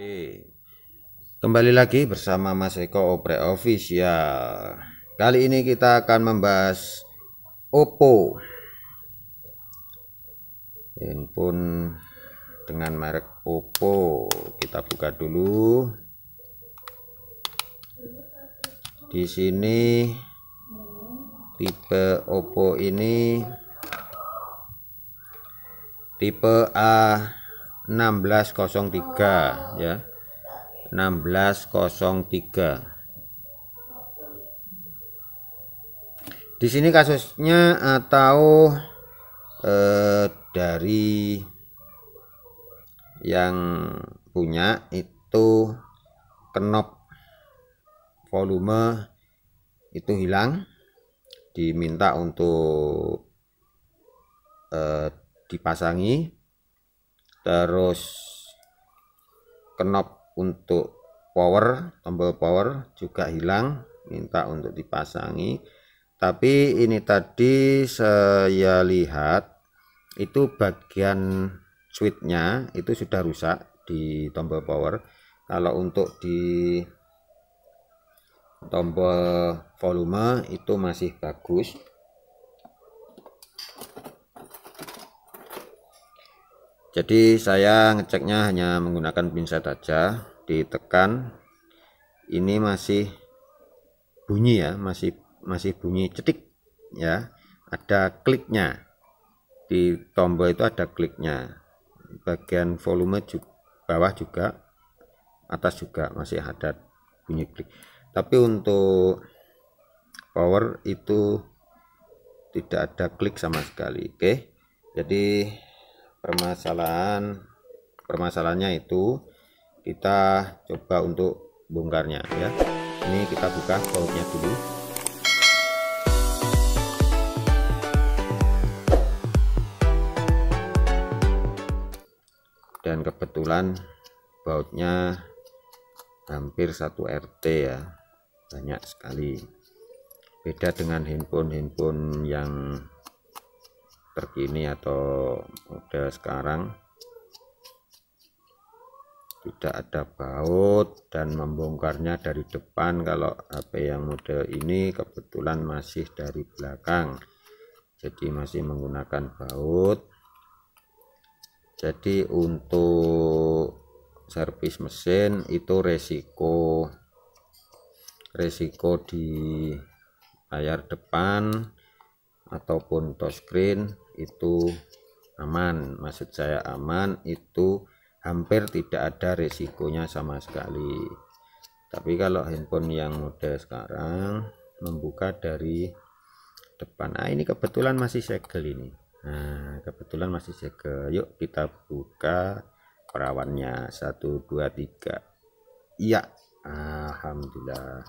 Oke. Kembali lagi bersama Mas Eko Opre Official. Kali ini kita akan membahas Oppo. Handphone dengan merek Oppo. Kita buka dulu. Di sini tipe Oppo ini tipe A 1603 ya 1603 di sini kasusnya atau eh, eh, dari yang punya itu kenop volume itu hilang diminta untuk eh, dipasangi terus knob untuk power tombol power juga hilang minta untuk dipasangi tapi ini tadi saya lihat itu bagian switchnya itu sudah rusak di tombol power kalau untuk di tombol volume itu masih bagus jadi saya ngeceknya hanya menggunakan pinset aja, ditekan ini masih bunyi ya masih masih bunyi cetik ya ada kliknya di tombol itu ada kliknya bagian volume juga, bawah juga atas juga masih ada bunyi klik tapi untuk power itu tidak ada klik sama sekali oke jadi permasalahan permasalahannya itu kita coba untuk bongkarnya ya ini kita buka bautnya dulu dan kebetulan bautnya hampir satu RT ya banyak sekali beda dengan handphone-handphone yang terkini atau model sekarang tidak ada baut dan membongkarnya dari depan kalau HP yang model ini kebetulan masih dari belakang jadi masih menggunakan baut jadi untuk servis mesin itu resiko resiko di layar depan ataupun touchscreen itu aman maksud saya aman itu hampir tidak ada resikonya sama sekali tapi kalau handphone yang model sekarang membuka dari depan ah ini kebetulan masih segel ini nah kebetulan masih segel yuk kita buka perawannya 123 iya Alhamdulillah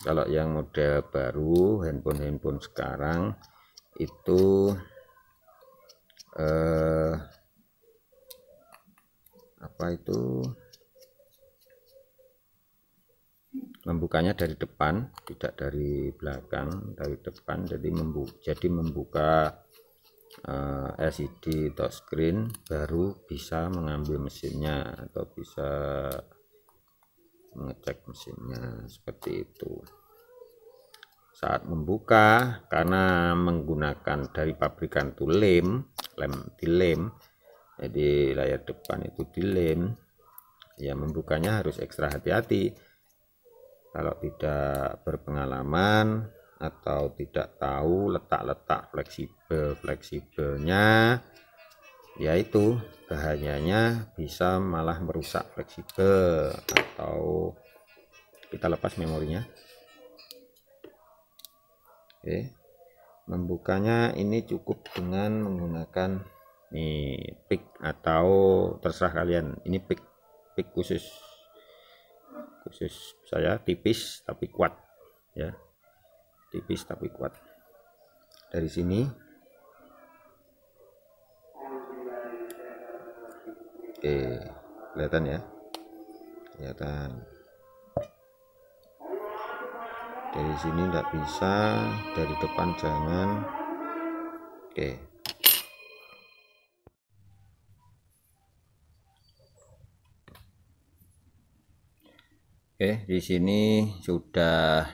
kalau yang model baru handphone-handphone sekarang itu eh, apa itu membukanya dari depan tidak dari belakang dari depan jadi membuka jadi membuka eh, LCD touchscreen baru bisa mengambil mesinnya atau bisa mengecek mesinnya seperti itu saat membuka karena menggunakan dari pabrikan itu lem lem dilem jadi eh, layar depan itu dilem ya membukanya harus ekstra hati-hati kalau tidak berpengalaman atau tidak tahu letak-letak fleksibel fleksibelnya yaitu bahayanya bisa malah merusak fleksibel atau kita lepas memorinya oke membukanya ini cukup dengan menggunakan nih pick atau terserah kalian ini pick pick khusus khusus saya tipis tapi kuat ya tipis tapi kuat dari sini oke kelihatan ya kelihatan dari sini nggak bisa dari depan jangan oke oke di sini sudah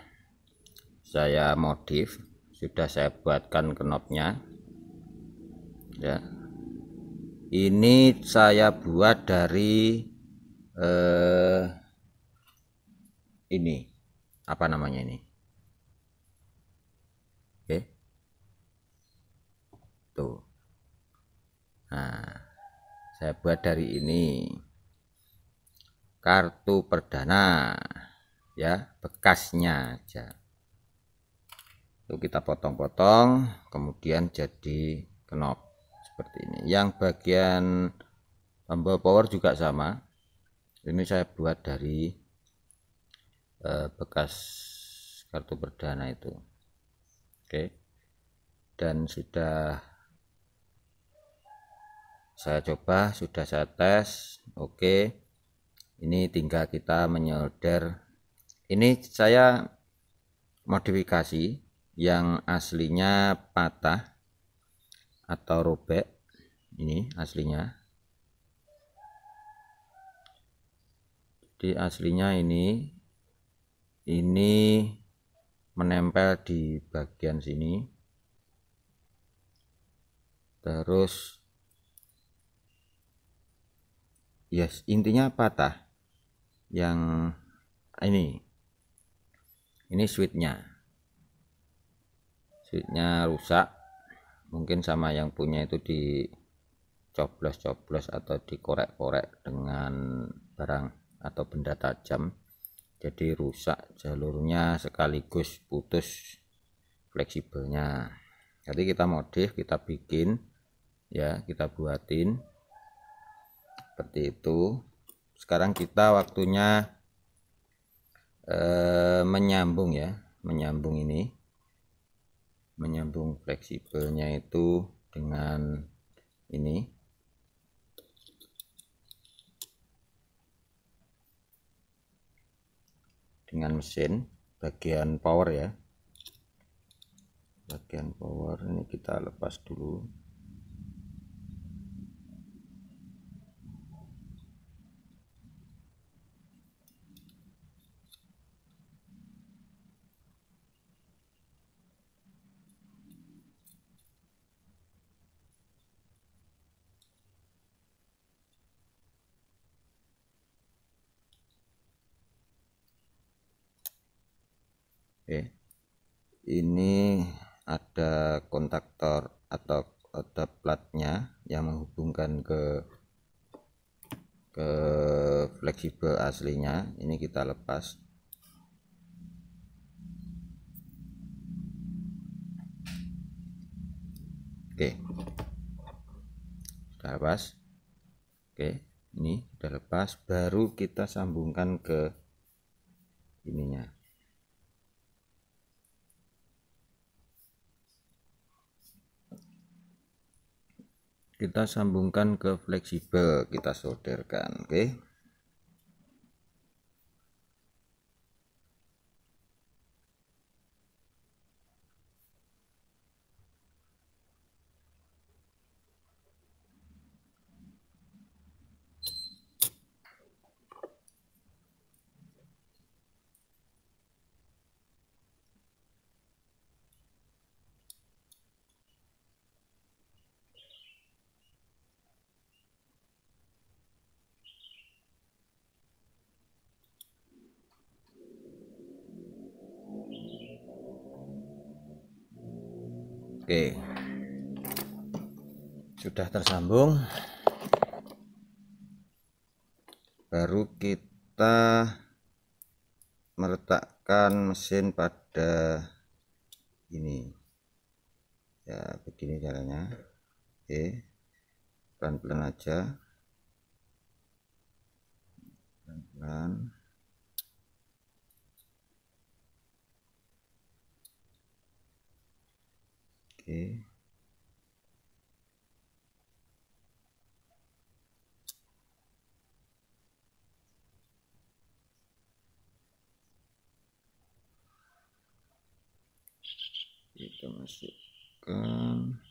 saya modif sudah saya buatkan knopnya ya ini saya buat dari eh, ini apa namanya ini oke tuh nah saya buat dari ini kartu perdana ya bekasnya aja itu kita potong-potong kemudian jadi kenop seperti ini yang bagian tombol power juga sama ini saya buat dari eh, bekas kartu perdana itu oke dan sudah saya coba sudah saya tes oke ini tinggal kita menyolder ini saya modifikasi yang aslinya patah atau robek ini aslinya jadi aslinya ini ini menempel di bagian sini terus yes intinya patah yang ini ini switchnya switchnya rusak mungkin sama yang punya itu di dicoblos-coblos atau dikorek-korek dengan barang atau benda tajam jadi rusak jalurnya sekaligus putus fleksibelnya jadi kita modif kita bikin ya kita buatin seperti itu sekarang kita waktunya eh, menyambung ya menyambung ini menyambung fleksibelnya itu dengan ini dengan mesin bagian power ya bagian power ini kita lepas dulu Oke. Ini ada kontaktor atau ada platnya yang menghubungkan ke ke fleksibel aslinya. Ini kita lepas. Oke. Sudah lepas. Oke, ini sudah lepas baru kita sambungkan ke ininya kita sambungkan ke fleksibel kita solderkan oke okay? Oke. Sudah tersambung. Baru kita meletakkan mesin pada ini. Ya, begini caranya. Oke. Pelan-pelan aja. Pelan-pelan. Oke. Kita masukkan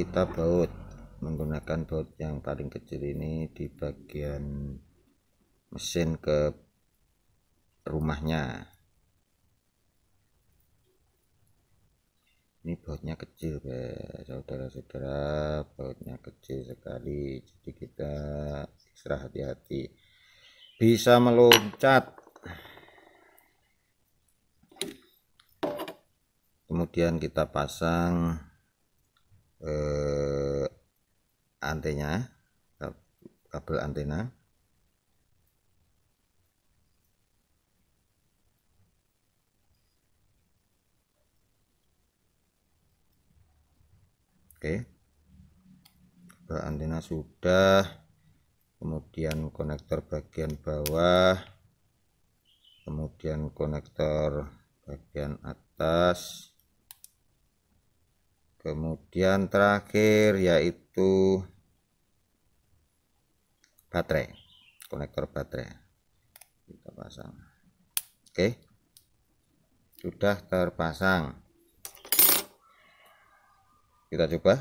kita baut menggunakan baut yang paling kecil ini di bagian mesin ke rumahnya ini bautnya kecil ya saudara-saudara bautnya kecil sekali jadi kita ekstra hati-hati bisa meloncat kemudian kita pasang eh, antena kabel antena oke kabel antena sudah kemudian konektor bagian bawah kemudian konektor bagian atas kemudian terakhir yaitu baterai konektor baterai kita pasang oke sudah terpasang kita coba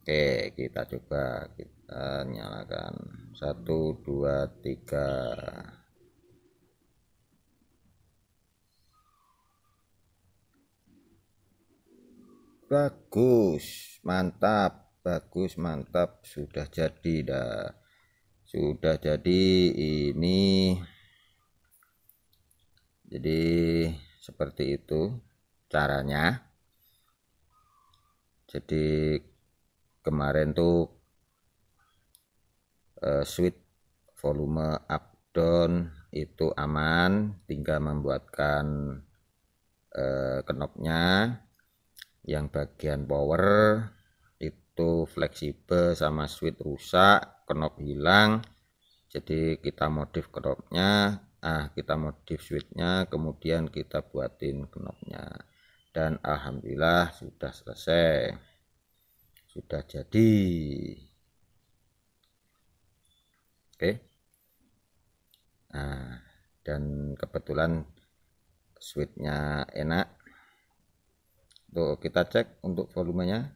oke kita coba kita nyalakan satu dua tiga bagus mantap bagus mantap sudah jadi dah sudah jadi ini jadi seperti itu caranya jadi kemarin tuh uh, eh, switch volume up down itu aman tinggal membuatkan eh, kenopnya yang bagian power itu fleksibel sama switch rusak knob hilang jadi kita modif knobnya ah kita modif switchnya kemudian kita buatin knobnya dan alhamdulillah sudah selesai sudah jadi oke nah dan kebetulan switchnya enak Tuh, kita cek untuk volumenya.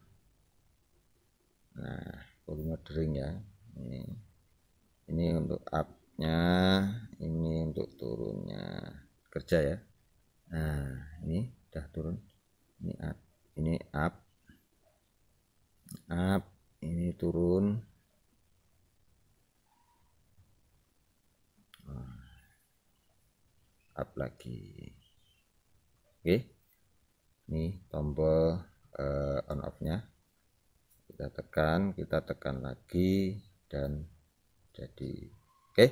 Nah, volume dering ya. Ini. Ini untuk up-nya, ini untuk turunnya. Kerja ya. Nah, ini udah turun. Ini up, ini up. Up, ini turun. Nah, up lagi. Oke. Okay ini tombol uh, on off nya kita tekan kita tekan lagi dan jadi oke okay.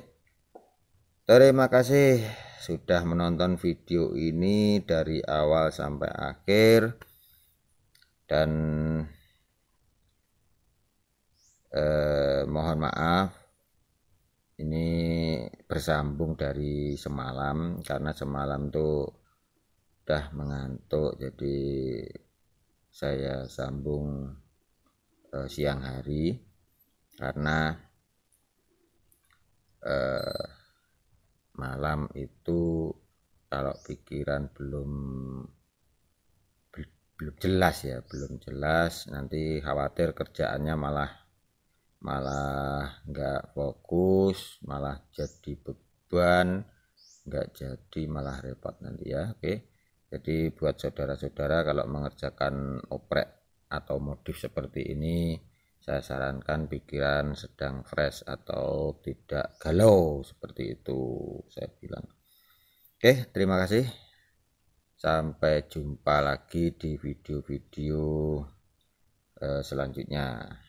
terima kasih sudah menonton video ini dari awal sampai akhir dan eh, mohon maaf ini bersambung dari semalam karena semalam tuh sudah mengantuk jadi saya sambung e, siang hari karena e, malam itu kalau pikiran belum belum jelas ya belum jelas nanti khawatir kerjaannya malah malah nggak fokus malah jadi beban nggak jadi malah repot nanti ya oke okay. Jadi buat saudara-saudara kalau mengerjakan oprek atau modif seperti ini saya sarankan pikiran sedang fresh atau tidak galau seperti itu saya bilang. Oke, terima kasih. Sampai jumpa lagi di video-video eh, selanjutnya.